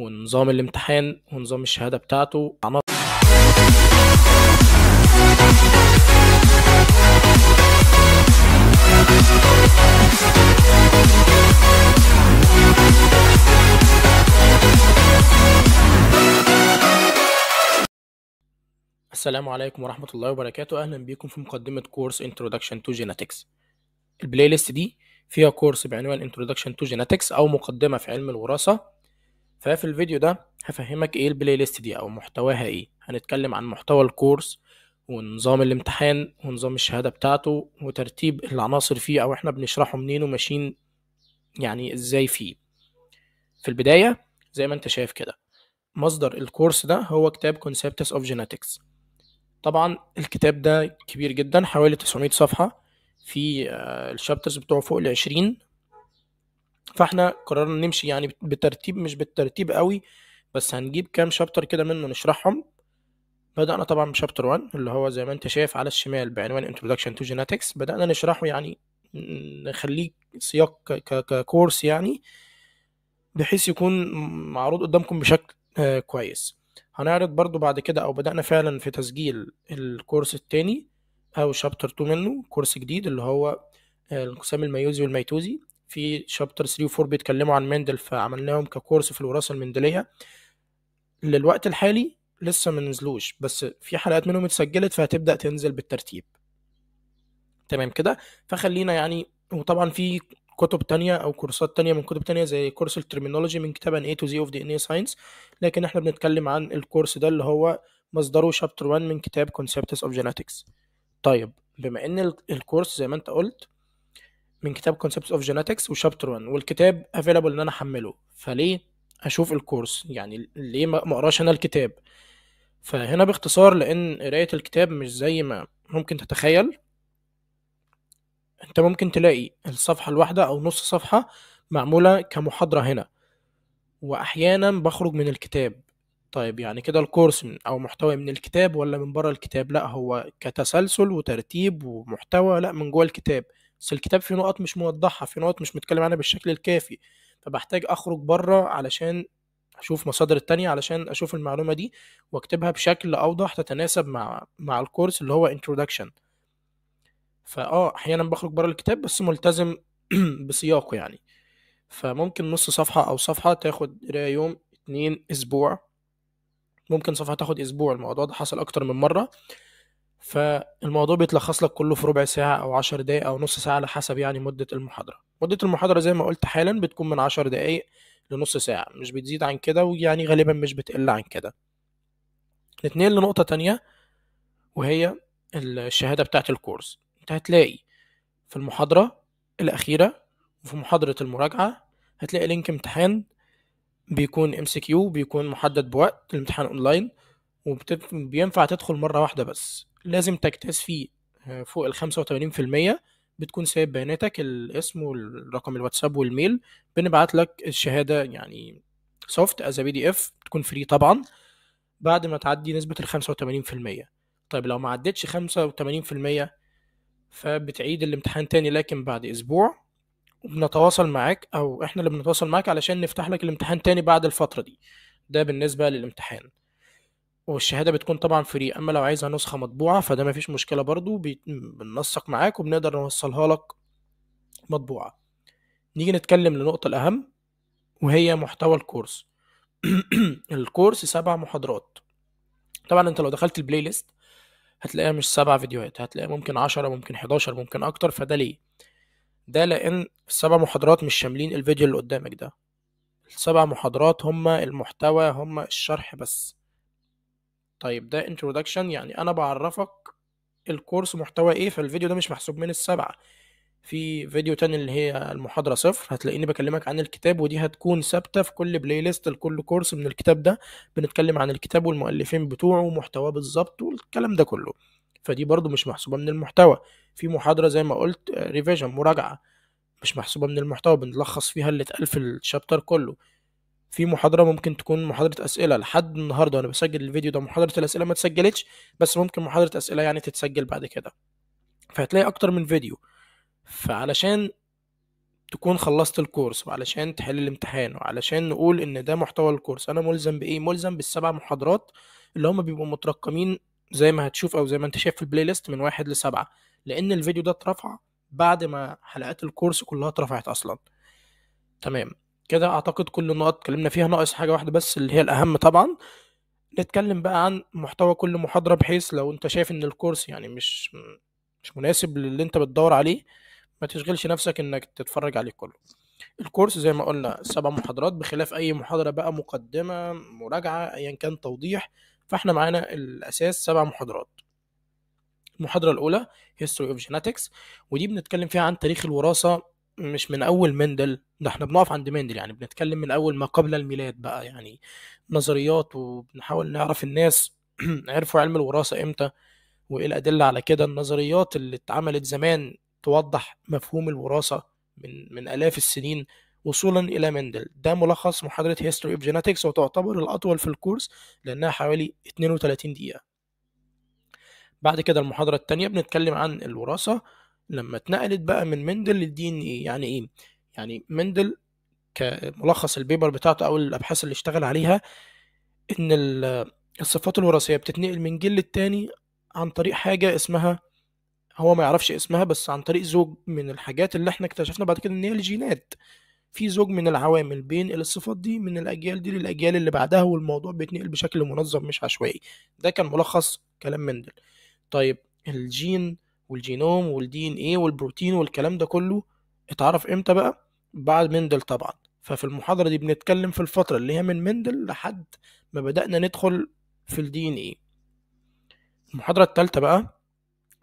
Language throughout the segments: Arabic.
ونظام الامتحان ونظام الشهادة بتاعته السلام عليكم ورحمة الله وبركاته أهلا بيكم في مقدمة كورس Introduction to Genetics البلاي ليست دي فيها كورس بعنوان Introduction to Genetics أو مقدمة في علم الوراثة ففي الفيديو ده هفهمك ايه البلاي ليست دي او محتواها ايه هنتكلم عن محتوى الكورس ونظام الامتحان ونظام الشهادة بتاعته وترتيب العناصر فيه او احنا بنشرحه منين وماشيين يعني ازاي فيه في البداية زي ما انت شايف كده مصدر الكورس ده هو كتاب Concepts of Genetics طبعا الكتاب ده كبير جدا حوالي 900 صفحة في آه، الشابترز بتوعه فوق العشرين فاحنا قررنا نمشي يعني بترتيب مش بالترتيب قوي بس هنجيب كام شابتر كده منه نشرحهم بدأنا طبعا بشابتر 1 اللي هو زي ما انت شايف على الشمال بعنوان Introduction to Genetics بدأنا نشرحه يعني نخليه سياق ككورس يعني بحيث يكون معروض قدامكم بشكل آه، كويس هنعرض برضو بعد كده او بدأنا فعلا في تسجيل الكورس التاني او شابتر 2 منه كورس جديد اللي هو آه، الانقسام الميوزي والميتوزي في شابتر 3 و4 بيتكلموا عن مندل فعملناهم ككورس في الوراثه المندليه للوقت الحالي لسه ما نزلوش بس في حلقات منهم اتسجلت فهتبدا تنزل بالترتيب تمام كده فخلينا يعني وطبعا في كتب تانية او كورسات تانية من كتب تانية زي كورس الترمينولوجي من كتاب ان اي تو زي اوف دي ان اي ساينس لكن احنا بنتكلم عن الكورس ده اللي هو مصدره شابتر 1 من كتاب كونسبتس اوف جينيتكس طيب بما ان الكورس زي ما انت قلت من كتاب كونسبتس اوف جينيتكس وشابتر 1 والكتاب افيلابل ان انا احمله فليه اشوف الكورس يعني ليه ما اقراش انا الكتاب فهنا باختصار لان قرايه الكتاب مش زي ما ممكن تتخيل انت ممكن تلاقي الصفحه الواحده او نص صفحه معموله كمحاضره هنا واحيانا بخرج من الكتاب طيب يعني كده الكورس او محتوى من الكتاب ولا من بره الكتاب لا هو كتسلسل وترتيب ومحتوى لا من جوه الكتاب بس الكتاب فيه نقط مش موضحه فيه نقط مش متكلم عنها بالشكل الكافي فبحتاج اخرج بره علشان اشوف مصادر التانية علشان اشوف المعلومه دي واكتبها بشكل اوضح تتناسب مع مع الكورس اللي هو فا فاه احيانا بخرج بره الكتاب بس ملتزم بسياقه يعني فممكن نص صفحه او صفحه تاخد قرايه يوم اتنين اسبوع ممكن صفحه تاخد اسبوع الموضوع ده حصل اكتر من مره فالموضوع بيتلخص لك كله في ربع ساعة أو عشر دقايق أو نص ساعة على حسب يعني مدة المحاضرة مدة المحاضرة زي ما قلت حالا بتكون من عشر دقايق لنص ساعة مش بتزيد عن كده ويعني غالبا مش بتقل عن كده نتنقل لنقطة تانية وهي الشهادة بتاعة الكورس انت هتلاقي في المحاضرة الأخيرة وفي محاضرة المراجعة هتلاقي لينك امتحان بيكون ام سي كيو بيكون محدد بوقت الامتحان اونلاين وبينفع تدخل مرة واحدة بس لازم تجتاز فيه آه، فوق ال 85% بتكون سايب بياناتك الاسم والرقم الواتساب والميل بنبعت لك الشهاده يعني سوفت از بي دي اف تكون فري طبعا بعد ما تعدي نسبه ال 85% طيب لو ما عدتش 85% فبتعيد الامتحان تاني لكن بعد اسبوع وبنتواصل معاك او احنا اللي بنتواصل معاك علشان نفتح لك الامتحان تاني بعد الفتره دي ده بالنسبه للامتحان والشهاده بتكون طبعا فري اما لو عايزها نسخه مطبوعه فده مفيش مشكله برضو بننسق معاك وبنقدر نوصلها لك مطبوعه نيجي نتكلم للنقطه الاهم وهي محتوى الكورس الكورس سبع محاضرات طبعا انت لو دخلت البلاي ليست هتلاقيها مش سبع فيديوهات هتلاقيها ممكن عشرة ممكن حداشر ممكن اكتر فده ليه ده لان السبع محاضرات مش شاملين الفيديو اللي قدامك ده السبع محاضرات هما المحتوى هما الشرح بس طيب ده انترودكشن يعني انا بعرفك الكورس محتوى ايه فالفيديو ده مش محسوب من السبعة في فيديو تاني اللي هي المحاضرة صفر هتلاقيني بكلمك عن الكتاب ودي هتكون ثابتة في كل بلاي ليست لكل كورس من الكتاب ده بنتكلم عن الكتاب والمؤلفين بتوعه ومحتواه بالظبط والكلام ده كله فدي برضو مش محسوبة من المحتوى في محاضرة زي ما قلت ريفيجن مراجعة مش محسوبة من المحتوى بنلخص فيها اللي اتقال في الشابتر كله في محاضره ممكن تكون محاضره اسئله لحد النهارده وانا بسجل الفيديو ده محاضره الاسئله ما اتسجلتش بس ممكن محاضره اسئله يعني تتسجل بعد كده فهتلاقي اكتر من فيديو فعلشان تكون خلصت الكورس وعلشان تحل الامتحان وعلشان نقول ان ده محتوى الكورس انا ملزم بايه ملزم بالسبع محاضرات اللي هما بيبقوا مترقمين زي ما هتشوف او زي ما انت شايف في البلاي ليست من واحد لسبعة لان الفيديو ده اترفع بعد ما حلقات الكورس كلها اترفعت اصلا تمام كده اعتقد كل النقط اتكلمنا فيها ناقص حاجه واحده بس اللي هي الاهم طبعا نتكلم بقى عن محتوى كل محاضره بحيث لو انت شايف ان الكورس يعني مش مش مناسب للي انت بتدور عليه ما تشغلش نفسك انك تتفرج عليه كله الكورس زي ما قلنا سبع محاضرات بخلاف اي محاضره بقى مقدمه مراجعه ايا كان توضيح فاحنا معانا الاساس سبع محاضرات المحاضره الاولى هيستوري اوف جيناتكس ودي بنتكلم فيها عن تاريخ الوراثه مش من اول مندل ده احنا بنقف عند مندل يعني بنتكلم من اول ما قبل الميلاد بقى يعني نظريات وبنحاول نعرف الناس عرفوا علم الوراثه امتى وايه الادله على كده النظريات اللي اتعملت زمان توضح مفهوم الوراثه من من الاف السنين وصولا الى مندل ده ملخص محاضره هيستوري اوف جينيتكس وتعتبر الاطول في الكورس لانها حوالي 32 دقيقه بعد كده المحاضره الثانيه بنتكلم عن الوراثه لما اتنقلت بقى من مندل للدي ان ايه يعني ايه يعني مندل كملخص البيبر بتاعته او الابحاث اللي اشتغل عليها ان الصفات الوراثيه بتتنقل من جيل للتاني عن طريق حاجه اسمها هو ما يعرفش اسمها بس عن طريق زوج من الحاجات اللي احنا اكتشفنا بعد كده ان هي الجينات في زوج من العوامل بين الصفات دي من الاجيال دي للاجيال اللي بعدها والموضوع بيتنقل بشكل منظم مش عشوائي ده كان ملخص كلام مندل طيب الجين والجينوم والدي ان ايه والبروتين والكلام ده كله اتعرف امتى بقى بعد مندل طبعا ففي المحاضرة دي بنتكلم في الفترة اللي هي من مندل لحد ما بدأنا ندخل في الدي ان ايه المحاضرة التالتة بقى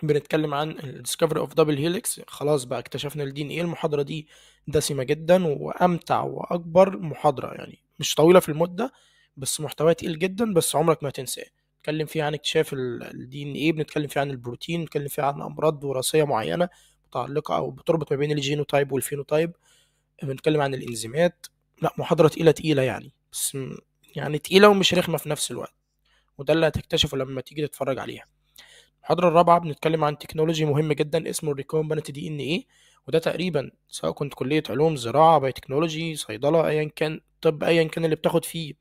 بنتكلم عن الديسكفري اوف دبل هيليكس خلاص بقى اكتشفنا الدي ان ايه المحاضرة دي دسمة جدا وامتع واكبر محاضرة يعني مش طويلة في المدة بس محتواها تقيل جدا بس عمرك ما هتنساه بنتكلم فيها عن اكتشاف الدي ان ايه بنتكلم فيها عن البروتين بنتكلم فيها عن امراض وراثيه معينه متعلقه او بتربط ما بين الجينوتايب والفينوتايب بنتكلم عن الانزيمات لا محاضره تقيله تقيله يعني بس يعني تقيله ومش رخمه في نفس الوقت وده اللي هتكتشفه لما تيجي تتفرج عليها المحاضره الرابعه بنتكلم عن تكنولوجي مهم جدا اسمه الريكومبنت دي ان ايه وده تقريبا سواء كنت كليه علوم زراعه بايوتكنولوجي صيدله ايا كان طب ايا كان اللي بتاخد فيه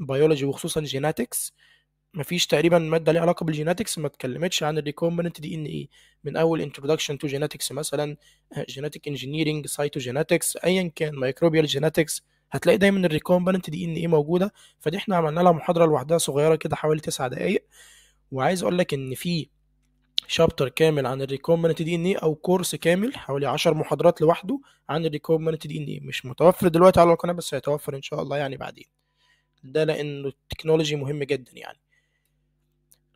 بيولوجي وخصوصا جيناتكس مفيش تقريبا ماده ليها علاقه بالجيناتكس ما اتكلمتش عن الريكومبنت دي ان ايه من اول انتروداكشن تو جيناتكس مثلا جيناتيك انجينيرنج سايتوجيناتكس ايا كان مايكروبيال جيناتكس هتلاقي دايما الريكومبنت دي ان ايه موجوده فدي احنا عملنا لها محاضره لوحدها صغيره كده حوالي 9 دقائق وعايز اقول لك ان في شابتر كامل عن الريكومبنت دي ان ايه او كورس كامل حوالي 10 محاضرات لوحده عن الريكومبنت دي ان ايه مش متوفر دلوقتي على القناه بس هيتوفر ان شاء الله يعني بعدين ده لانه التكنولوجي مهم جدا يعني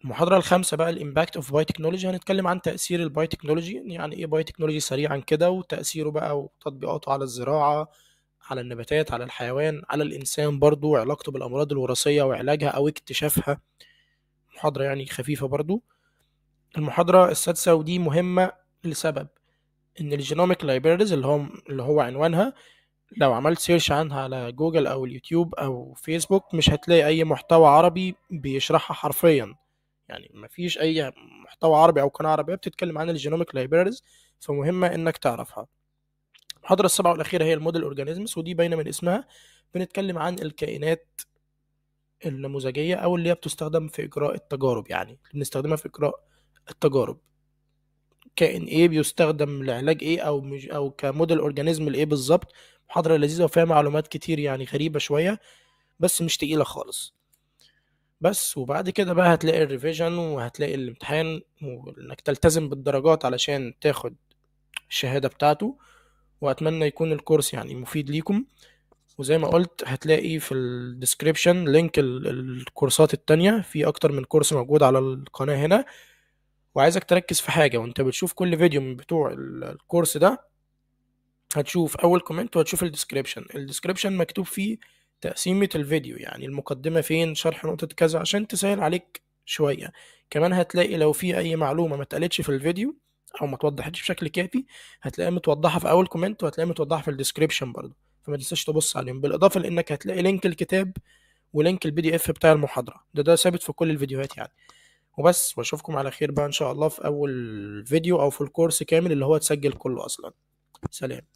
المحاضرة الخامسة بقى الامباكت اوف باي تكنولوجي هنتكلم عن تأثير الباي تكنولوجي يعني ايه باي تكنولوجي سريعا كده وتأثيره بقى وتطبيقاته على الزراعة على النباتات على الحيوان على الإنسان برضو وعلاقته بالأمراض الوراثية وعلاجها أو اكتشافها محاضرة يعني خفيفة برضو المحاضرة السادسة ودي مهمة لسبب إن الجينوميك لايبرز اللي هو اللي هو عنوانها لو عملت سيرش عنها على جوجل أو اليوتيوب أو فيسبوك مش هتلاقي أي محتوى عربي بيشرحها حرفيا يعني ما فيش اي محتوى عربي او قناه عربيه بتتكلم عن الجينوميك لايبرز فمهمه انك تعرفها المحاضره السابعه والاخيره هي الموديل اورجانيزمز ودي باينه من اسمها بنتكلم عن الكائنات النموذجيه او اللي هي بتستخدم في اجراء التجارب يعني بنستخدمها في اجراء التجارب كائن ايه بيستخدم لعلاج ايه او مج... او كموديل اورجانيزم لايه بالظبط محاضره لذيذه وفيها معلومات كتير يعني غريبه شويه بس مش تقيله خالص بس وبعد كده بقى هتلاقي الريفيجن وهتلاقي الامتحان وانك تلتزم بالدرجات علشان تاخد الشهادة بتاعته واتمنى يكون الكورس يعني مفيد ليكم وزي ما قلت هتلاقي في الديسكريبشن لينك الكورسات التانية في اكتر من كورس موجود على القناة هنا وعايزك تركز في حاجة وانت بتشوف كل فيديو من بتوع الكورس ده هتشوف اول كومنت وهتشوف الديسكريبشن الديسكريبشن مكتوب فيه تقسيمة الفيديو يعني المقدمة فين شرح نقطة كذا عشان تسهل عليك شوية كمان هتلاقي لو في أي معلومة ما اتقالتش في الفيديو أو ما توضحتش بشكل كافي هتلاقيها متوضحة في أول كومنت وهتلاقيها متوضحة في الديسكريبشن برضه فما تنساش تبص عليهم بالإضافة لإنك هتلاقي لينك الكتاب ولينك البي دي اف بتاع المحاضرة ده ده ثابت في كل الفيديوهات يعني وبس واشوفكم على خير بقى ان شاء الله في اول فيديو او في الكورس كامل اللي هو اتسجل كله اصلا سلام